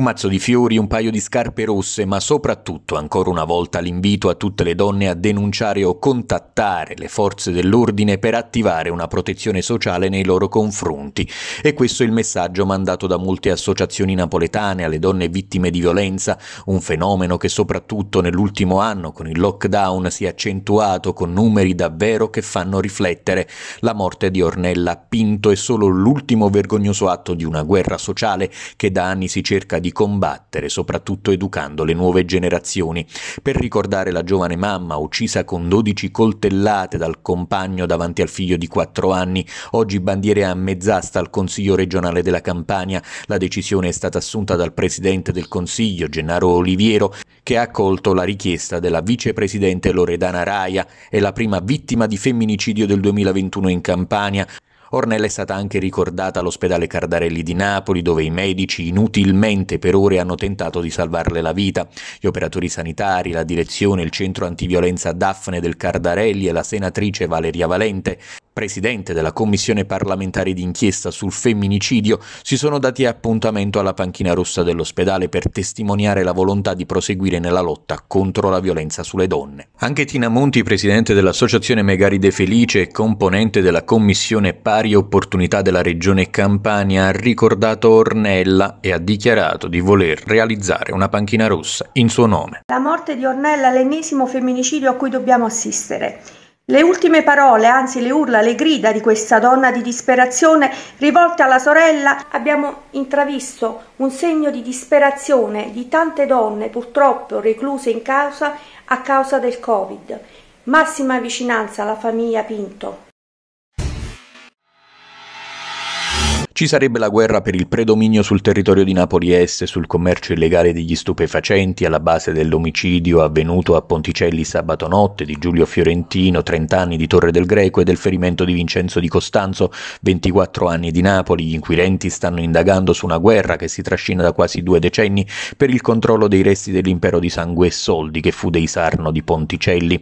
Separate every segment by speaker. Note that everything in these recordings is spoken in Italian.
Speaker 1: Un mazzo di fiori, un paio di scarpe rosse, ma soprattutto ancora una volta l'invito a tutte le donne a denunciare o contattare le forze dell'ordine per attivare una protezione sociale nei loro confronti. E questo è il messaggio mandato da molte associazioni napoletane alle donne vittime di violenza, un fenomeno che soprattutto nell'ultimo anno con il lockdown si è accentuato con numeri davvero che fanno riflettere. La morte di Ornella Pinto è solo l'ultimo vergognoso atto di una guerra sociale che da anni si cerca di di combattere, soprattutto educando le nuove generazioni. Per ricordare la giovane mamma uccisa con 12 coltellate dal compagno davanti al figlio di 4 anni, oggi bandiere a mezz'asta al Consiglio regionale della Campania. La decisione è stata assunta dal Presidente del Consiglio, Gennaro Oliviero, che ha accolto la richiesta della vicepresidente Loredana Raia, è la prima vittima di femminicidio del 2021 in Campania, Ornella è stata anche ricordata all'ospedale Cardarelli di Napoli, dove i medici inutilmente per ore hanno tentato di salvarle la vita. Gli operatori sanitari, la direzione, il centro antiviolenza Daphne del Cardarelli e la senatrice Valeria Valente presidente della commissione parlamentare d'inchiesta sul femminicidio, si sono dati appuntamento alla panchina rossa dell'ospedale per testimoniare la volontà di proseguire nella lotta contro la violenza sulle donne. Anche Tina Monti, presidente dell'associazione Megaride Felice e componente della commissione pari opportunità della regione Campania, ha ricordato Ornella e ha dichiarato di voler realizzare una panchina rossa in suo nome.
Speaker 2: La morte di Ornella è l'ennesimo femminicidio a cui dobbiamo assistere. Le ultime parole, anzi le urla, le grida di questa donna di disperazione rivolte alla sorella, abbiamo intravisto un segno di disperazione di tante donne purtroppo recluse in causa a causa del Covid. Massima vicinanza alla famiglia Pinto.
Speaker 1: Ci sarebbe la guerra per il predominio sul territorio di Napoli Est, sul commercio illegale degli stupefacenti, alla base dell'omicidio avvenuto a Ponticelli sabato notte di Giulio Fiorentino, 30 anni di Torre del Greco e del ferimento di Vincenzo di Costanzo, 24 anni di Napoli. Gli inquirenti stanno indagando su una guerra che si trascina da quasi due decenni per il controllo dei resti dell'impero di Sangue e Soldi, che fu dei Sarno di Ponticelli.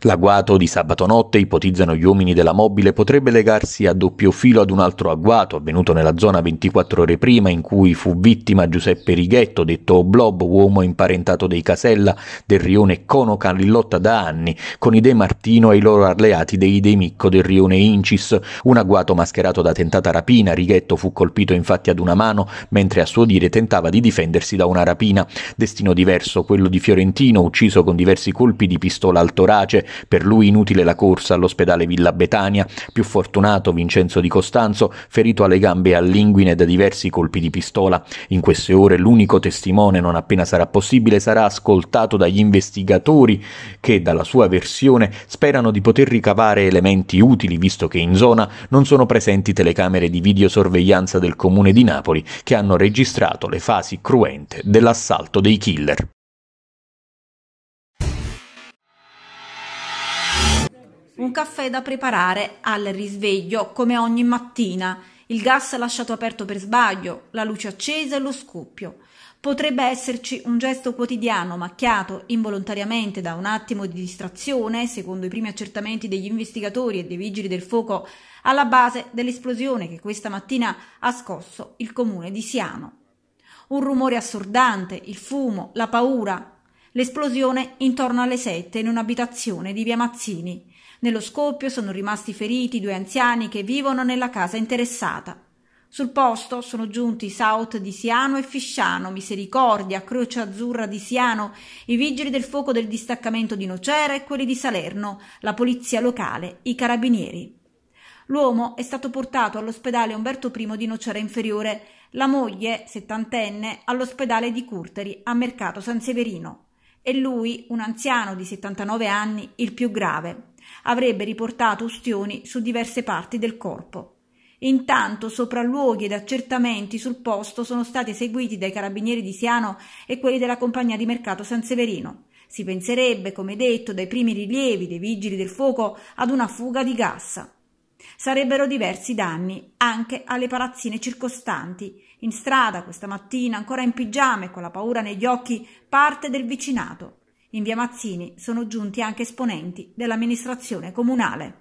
Speaker 1: L'agguato di sabato notte, ipotizzano gli uomini della mobile, potrebbe legarsi a doppio filo ad un altro agguato avvenuto avvenuto nella zona 24 ore prima in cui fu vittima Giuseppe Righetto, detto Blob, uomo imparentato dei Casella, del rione Conocan in lotta da anni, con i De Martino e i loro alleati dei De Micco del rione Incis, un agguato mascherato da tentata rapina, Righetto fu colpito infatti ad una mano, mentre a suo dire tentava di difendersi da una rapina, destino diverso quello di Fiorentino, ucciso con diversi colpi di pistola al torace, per lui inutile la corsa all'ospedale Villa Betania, più fortunato Vincenzo di Costanzo, ferito alle gambe gambe linguine da diversi colpi di pistola. In queste ore l'unico testimone, non appena sarà possibile, sarà ascoltato dagli investigatori che, dalla sua versione, sperano di poter ricavare elementi utili, visto che in zona non sono presenti telecamere di videosorveglianza del comune di Napoli che hanno registrato le fasi cruente dell'assalto dei killer.
Speaker 2: un caffè da preparare al risveglio come ogni mattina il gas lasciato aperto per sbaglio, la luce accesa e lo scoppio. Potrebbe esserci un gesto quotidiano macchiato involontariamente da un attimo di distrazione, secondo i primi accertamenti degli investigatori e dei vigili del fuoco, alla base dell'esplosione che questa mattina ha scosso il comune di Siano. Un rumore assordante, il fumo, la paura. L'esplosione intorno alle sette in un'abitazione di via Mazzini. Nello scoppio sono rimasti feriti due anziani che vivono nella casa interessata. Sul posto sono giunti i South di Siano e Fisciano, Misericordia, Croce Azzurra di Siano, i vigili del fuoco del distaccamento di Nocera e quelli di Salerno, la polizia locale, i carabinieri. L'uomo è stato portato all'ospedale Umberto I di Nocera Inferiore, la moglie, settantenne, all'ospedale di Curteri a Mercato San Severino e lui, un anziano di 79 anni, il più grave avrebbe riportato ustioni su diverse parti del corpo. Intanto sopralluoghi ed accertamenti sul posto sono stati eseguiti dai carabinieri di Siano e quelli della compagnia di mercato San Severino. Si penserebbe, come detto, dai primi rilievi dei vigili del fuoco ad una fuga di gas. Sarebbero diversi danni anche alle palazzine circostanti. In strada questa mattina, ancora in pigiama e con la paura negli occhi, parte del vicinato. In via Mazzini sono giunti anche esponenti dell'amministrazione comunale.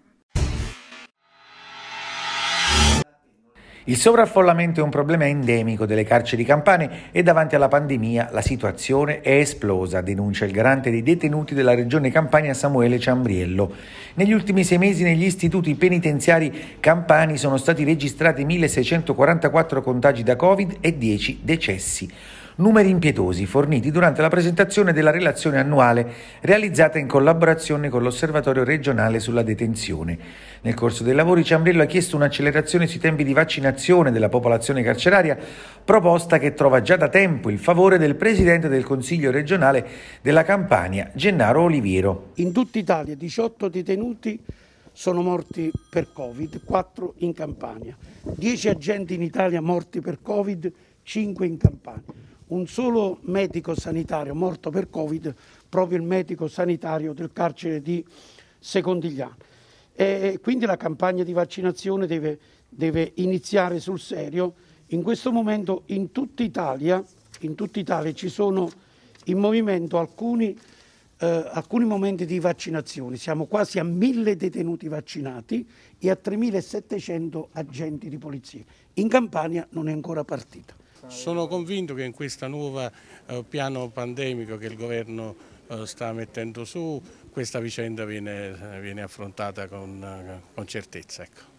Speaker 3: Il sovraffollamento è un problema endemico delle carceri campane e davanti alla pandemia la situazione è esplosa, denuncia il garante dei detenuti della regione Campania Samuele Ciambriello. Negli ultimi sei mesi negli istituti penitenziari campani sono stati registrati 1644 contagi da Covid e 10 decessi numeri impietosi forniti durante la presentazione della relazione annuale realizzata in collaborazione con l'Osservatorio regionale sulla detenzione. Nel corso dei lavori Ciambrello ha chiesto un'accelerazione sui tempi di vaccinazione della popolazione carceraria, proposta che trova già da tempo il favore del Presidente del Consiglio regionale della Campania, Gennaro Oliviero. In tutta Italia 18 detenuti sono morti per Covid, 4 in Campania, 10 agenti in Italia morti per Covid, 5 in Campania un solo medico sanitario morto per Covid, proprio il medico sanitario del carcere di Secondigliano. E quindi la campagna di vaccinazione deve, deve iniziare sul serio. In questo momento in tutta Italia, in tutta Italia ci sono in movimento alcuni, eh, alcuni momenti di vaccinazione. Siamo quasi a mille detenuti vaccinati e a 3700 agenti di polizia. In Campania non è ancora partita. Sono convinto che in questo nuovo eh, piano pandemico che il governo eh, sta
Speaker 1: mettendo su, questa vicenda viene, viene affrontata con, eh, con certezza. Ecco.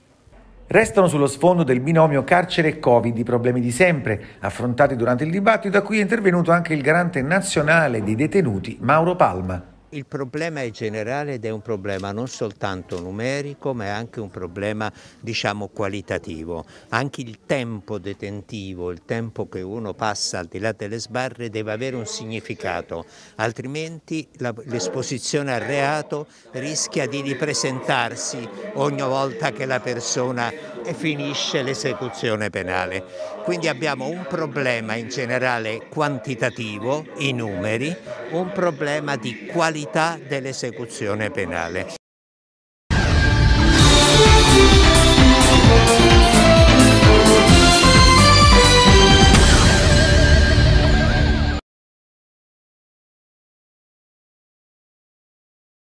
Speaker 3: Restano sullo sfondo del binomio carcere e Covid i problemi di sempre, affrontati durante il dibattito a cui è intervenuto anche il garante nazionale dei detenuti Mauro Palma
Speaker 1: il problema è generale ed è un problema non soltanto numerico ma è anche un problema diciamo qualitativo. Anche il tempo detentivo, il tempo che uno passa al di là delle sbarre deve avere un significato, altrimenti l'esposizione al reato rischia di ripresentarsi ogni volta che la persona finisce l'esecuzione penale. Quindi abbiamo un problema in generale quantitativo, i numeri, un problema di qualità modalità dell'esecuzione penale.